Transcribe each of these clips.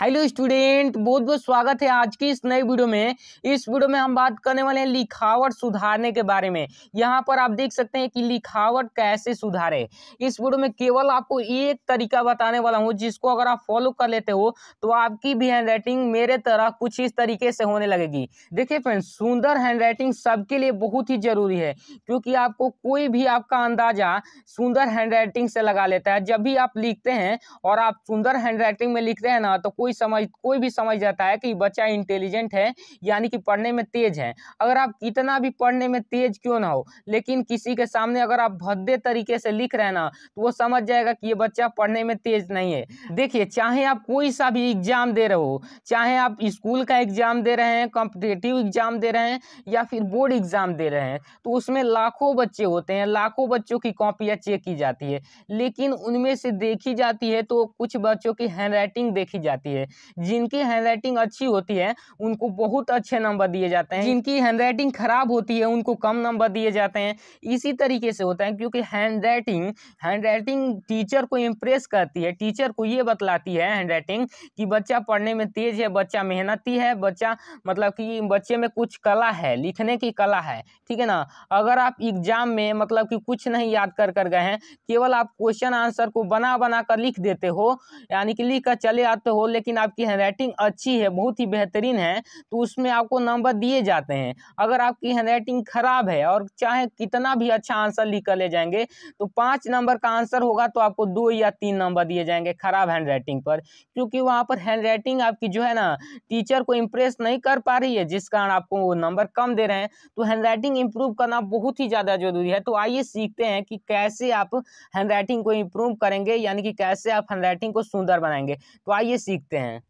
Hello student बहुत बहुत स्वागत है आज की इस नए वीडियो में इस वीडियो में हम बात करने वाले हैं लिखावट सुधारने के बारे में यहाँ पर आप देख सकते हैं कि लिखावट कैसे सुधारे इस वीडियो में केवल आपको एक तरीका बताने वाला हूँ जिसको अगर आप फॉलो कर लेते हो तो आपकी भी हैंडराइटिंग मेरे तरह कुछ इस तरीके से होने लगेगी देखिए फ्रेंड सुंदर राइटिंग सबके लिए बहुत ही जरूरी है क्योंकि आपको कोई भी आपका अंदाजा सुंदर हैंडराइटिंग से लगा लेता है जब भी आप लिखते हैं और आप सुंदर राइटिंग में लिखते हैं ना तो कोई समझ कोई भी समझ जाता है कि बच्चा इंटेलिजेंट है यानी कि पढ़ने में तेज है अगर आप कितना भी पढ़ने में तेज क्यों ना हो लेकिन किसी के सामने अगर आप भद्दे तरीके से लिख रहे हैं ना तो वो समझ जाएगा कि ये बच्चा पढ़ने में तेज नहीं है देखिए चाहे आप कोई सा भी एग्जाम दे रहे हो चाहे आप स्कूल का एग्जाम दे रहे हैं कॉम्पिटेटिव एग्जाम दे रहे हैं या फिर बोर्ड एग्जाम दे रहे हैं तो उसमें लाखों बच्चे होते हैं लाखों बच्चों की कॉपियाँ चेक की जाती है लेकिन उनमें से देखी जाती है तो कुछ बच्चों की हैंड देखी जाती है चाहिए जिनकी हैंडराइटिंग अच्छी होती है उनको बहुत अच्छे नंबर दिए जाते हैं जिनकी हैंडराइटिंग खराब होती है उनको कम नंबर दिए जाते हैं इसी तरीके से होता है क्योंकि हैंडराइटिंग हैंडराइटिंग टीचर को इम्प्रेस करती है टीचर को ये बतलाती है हैंडराइटिंग कि बच्चा पढ़ने में तेज है बच्चा मेहनती है बच्चा मतलब कि बच्चे में कुछ कला है लिखने की कला है ठीक है ना अगर आप एग्जाम में मतलब कि कुछ नहीं याद कर कर गए हैं केवल आप क्वेश्चन आंसर को बना बना कर लिख देते हो यानी कि लिख कर चले आते हो लेकिन लेकिन आपकी हैंड राइटिंग अच्छी है बहुत ही बेहतरीन है तो उसमें आपको नंबर दिए जाते हैं अगर आपकी हैंड राइटिंग खराब है और चाहे कितना भी अच्छा आंसर लिख कर ले जाएंगे तो पाँच नंबर का आंसर होगा तो आपको दो या तीन नंबर दिए जाएंगे खराब हैंड राइटिंग पर क्योंकि वहाँ पर हैंड राइटिंग आपकी जो है ना टीचर को इम्प्रेस नहीं कर पा रही है जिस कारण आपको वो नंबर कम दे रहे हैं तो हैंड राइटिंग इम्प्रूव करना बहुत ही ज़्यादा जरूरी है तो आइए सीखते हैं कि कैसे आप हैंड राइटिंग को इम्प्रूव करेंगे यानी कि कैसे आप हैंड राइटिंग को सुंदर बनाएंगे तो आइए सीखते हैं सकते हैं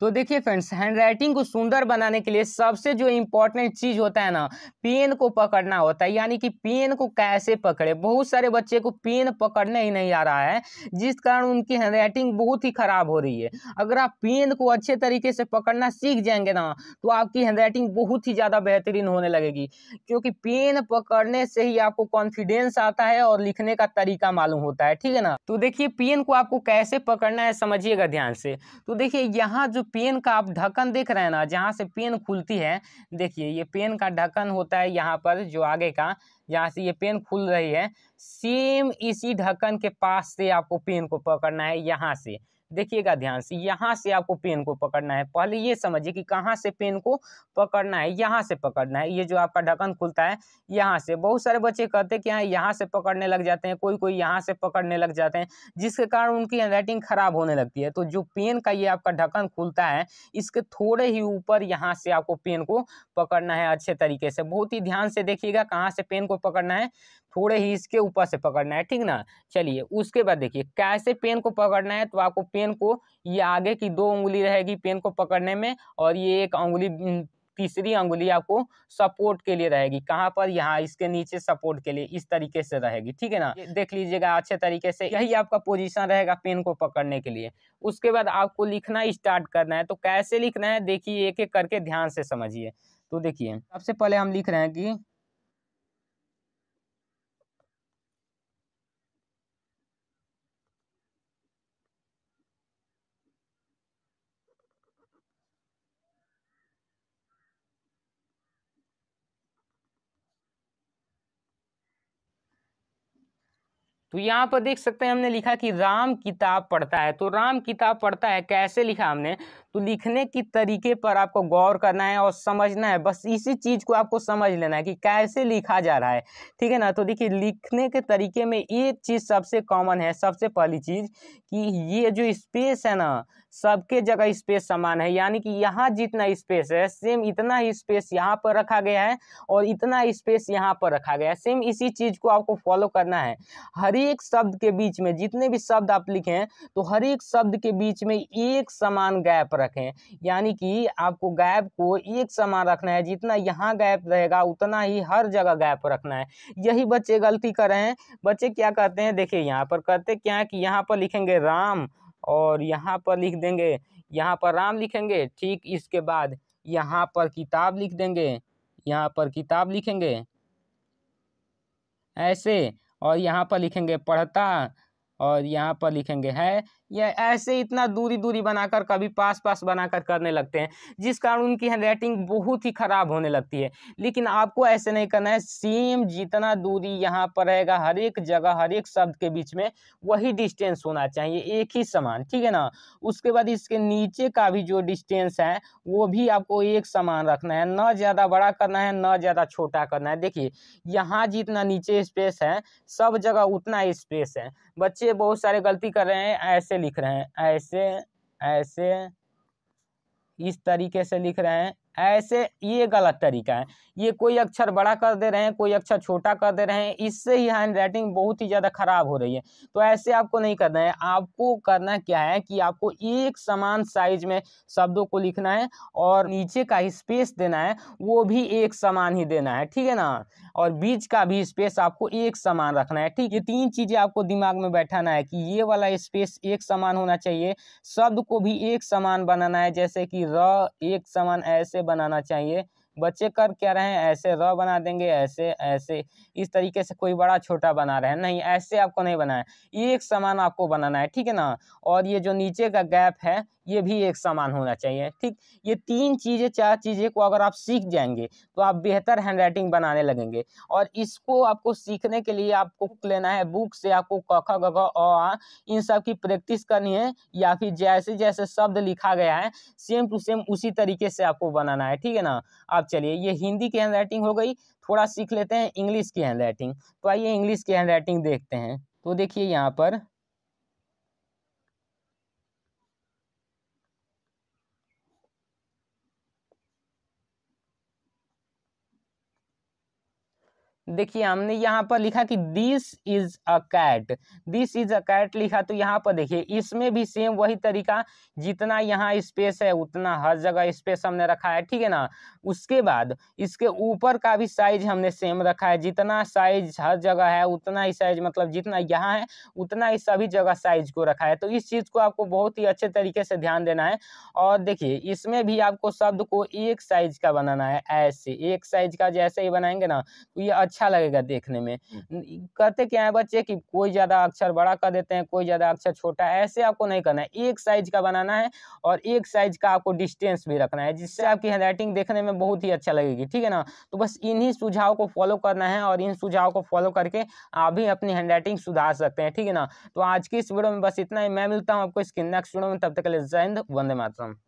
तो देखिए फ्रेंड्स हैंडराइटिंग को सुंदर बनाने के लिए सबसे जो इम्पोर्टेंट चीज़ होता है ना पेन को पकड़ना होता है यानी कि पेन को कैसे पकड़े बहुत सारे बच्चे को पेन पकड़ने ही नहीं आ रहा है जिस कारण उनकी हैंडराइटिंग बहुत ही ख़राब हो रही है अगर आप पेन को अच्छे तरीके से पकड़ना सीख जाएंगे ना तो आपकी हैंडराइटिंग बहुत ही ज़्यादा बेहतरीन होने लगेगी क्योंकि पेन पकड़ने से ही आपको कॉन्फिडेंस आता है और लिखने का तरीका मालूम होता है ठीक है ना तो देखिए पेन को आपको कैसे पकड़ना है समझिएगा ध्यान से तो देखिए यहाँ जो पेन का आप ढक्कन देख रहे हैं ना जहाँ से पेन खुलती है देखिए ये पेन का ढक्कन होता है यहाँ पर जो आगे का जहाँ से ये पेन खुल रही है सेम इसी ढक्कन के पास से आपको पेन को पकड़ना है यहाँ से देखिएगा ध्यान से यहाँ से आपको पेन को पकड़ना है पहले ये समझिए कि कहाँ से पेन को पकड़ना है यहाँ से पकड़ना है ये जो आपका ढक्कन खुलता है यहाँ से बहुत सारे बच्चे कहते हैं कि हाँ यहाँ से पकड़ने लग जाते हैं कोई कोई यहाँ से पकड़ने लग जाते हैं जिसके कारण उनकी हैंडराइटिंग खराब होने लगती है तो जो पेन का ये आपका ढक्कन खुलता है इसके थोड़े ही ऊपर यहाँ से आपको पेन को पकड़ना है अच्छे तरीके से बहुत ही ध्यान से देखिएगा कहाँ से पेन को पकड़ना है थोड़े ही इसके ऊपर से पकड़ना है ठीक ना चलिए उसके बाद देखिए कैसे पेन को पकड़ना है तो आपको पेन को ये आगे की दो उंगली रहेगी पेन को पकड़ने में और ये एक उंगली तीसरी अंगुली आपको सपोर्ट के लिए रहेगी कहाँ पर यहाँ इसके नीचे सपोर्ट के लिए इस तरीके से रहेगी ठीक है ना देख लीजिएगा अच्छे तरीके से यही आपका पोजीशन रहेगा पेन को पकड़ने के लिए उसके बाद आपको लिखना स्टार्ट करना है तो कैसे लिखना है देखिए एक एक करके ध्यान से समझिए तो देखिए सबसे पहले हम लिख रहे हैं कि तो यहाँ पर देख सकते हैं हमने लिखा कि राम किताब पढ़ता है तो राम किताब पढ़ता है कैसे लिखा हमने तो लिखने की तरीके पर आपको गौर करना है और समझना है बस इसी चीज़ को आपको समझ लेना है कि कैसे लिखा जा रहा है ठीक है ना तो देखिए लिखने के तरीके में एक चीज़ सबसे कॉमन है सबसे पहली चीज़ कि ये जो स्पेस है ना सबके जगह स्पेस समान है यानी कि यहाँ जितना स्पेस है सेम इतना ही स्पेस यहाँ पर रखा गया है और इतना स्पेस यहाँ पर रखा गया है सेम इसी चीज़ को आपको फॉलो करना है हर एक शब्द के बीच में जितने भी शब्द आप लिखें तो हर एक शब्द के बीच में एक समान गैप पर रखें यानी कि आपको गैप को एक समान रखना है जितना यहाँ गैप रहेगा उतना ही हर जगह गैप रखना है यही बच्चे गलती कर रहे हैं बच्चे क्या कहते हैं देखिए यहाँ पर कहते क्या है कि यहाँ पर लिखेंगे राम और यहाँ पर लिख देंगे यहाँ पर राम लिखेंगे ठीक इसके बाद यहाँ पर किताब लिख देंगे यहाँ पर किताब लिखेंगे ऐसे और यहाँ पर लिखेंगे पढ़ता और यहाँ पर लिखेंगे है या ऐसे इतना दूरी दूरी बनाकर कभी पास पास बनाकर करने लगते हैं जिस कारण उनकी हैंडराइटिंग बहुत ही ख़राब होने लगती है लेकिन आपको ऐसे नहीं करना है सेम जितना दूरी यहाँ पर रहेगा हर एक जगह हर एक शब्द के बीच में वही डिस्टेंस होना चाहिए एक ही समान ठीक है ना उसके बाद इसके नीचे का भी जो डिस्टेंस है वो भी आपको एक समान रखना है ना ज़्यादा बड़ा करना है ना ज़्यादा छोटा करना है देखिए यहाँ जितना नीचे स्पेस है सब जगह उतना स्पेस है बच्चे बच्चे बहुत सारे गलती कर रहे हैं ऐसे लिख रहे हैं ऐसे ऐसे इस तरीके से लिख रहे हैं ऐसे ये गलत तरीका है ये कोई अक्षर बड़ा कर दे रहे हैं कोई अक्षर छोटा कर दे रहे हैं इससे ही हैंड राइटिंग बहुत ही ज़्यादा ख़राब हो रही है तो ऐसे आपको नहीं करना है आपको करना क्या है कि आपको एक समान साइज में शब्दों को लिखना है और नीचे का स्पेस देना है वो भी एक समान ही देना है ठीक है ना और बीच का भी स्पेस आपको एक समान रखना है ठीक है तीन चीज़ें आपको दिमाग में बैठाना है कि ये वाला स्पेस एक समान होना चाहिए शब्द को भी एक समान बनाना है जैसे कि र एक समान ऐसे बनाना चाहिए बच्चे कर क्या रहे हैं ऐसे रॉ बना देंगे ऐसे ऐसे इस तरीके से कोई बड़ा छोटा बना रहे हैं नहीं ऐसे आपको नहीं बनाना है एक समान आपको बनाना है ठीक है ना और ये जो नीचे का गैप है ये भी एक समान होना चाहिए ठीक ये तीन चीज़ें चार चीज़ें को अगर आप सीख जाएंगे तो आप बेहतर हैंड राइटिंग बनाने लगेंगे और इसको आपको सीखने के लिए आपको लेना है बुक से आपको कख ग आ इन सब की प्रैक्टिस करनी है या फिर जैसे जैसे शब्द लिखा गया है सेम टू सेम उसी तरीके से आपको बनाना है ठीक है ना आप चलिए ये हिंदी की हैंड राइटिंग हो गई थोड़ा सीख लेते हैं इंग्लिश की हैंड राइटिंग तो आइए इंग्लिश की हैंड राइटिंग देखते हैं तो देखिए यहाँ पर देखिए हमने यहाँ पर लिखा कि this is a cat this is a cat लिखा तो यहाँ पर देखिए इसमें भी सेम वही तरीका जितना यहाँ स्पेस है उतना हर जगह स्पेस हमने रखा है ठीक है ना उसके बाद इसके ऊपर का भी साइज हमने सेम रखा है जितना साइज हर जगह है उतना ही साइज मतलब जितना यहाँ है उतना ही सभी जगह साइज को रखा है तो इस चीज़ को आपको बहुत ही अच्छे तरीके से ध्यान देना है और देखिए इसमें भी आपको शब्द को एक साइज का बनाना है ऐसे एक साइज का जैसे ही बनाएंगे ना तो ये अच्छा अच्छा लगेगा देखने में करते क्या है बच्चे कि कोई ज़्यादा अक्षर बड़ा कर देते हैं कोई ज़्यादा अक्षर छोटा ऐसे आपको नहीं करना है एक साइज का बनाना है और एक साइज का आपको डिस्टेंस भी रखना है जिससे हाँ। आपकी हैंड देखने में बहुत ही अच्छा लगेगी ठीक है ना तो बस इन्हीं सुझाव को फॉलो करना है और इन सुझाव को फॉलो करके आप भी अपनी हैंड सुधार सकते हैं ठीक है ना तो आज की इस वीडियो में बस इतना ही मैं मिलता हूँ आपको इसके नेक्स्ट वीडियो में तब तक के लिए जय हिंद वंदे मातरम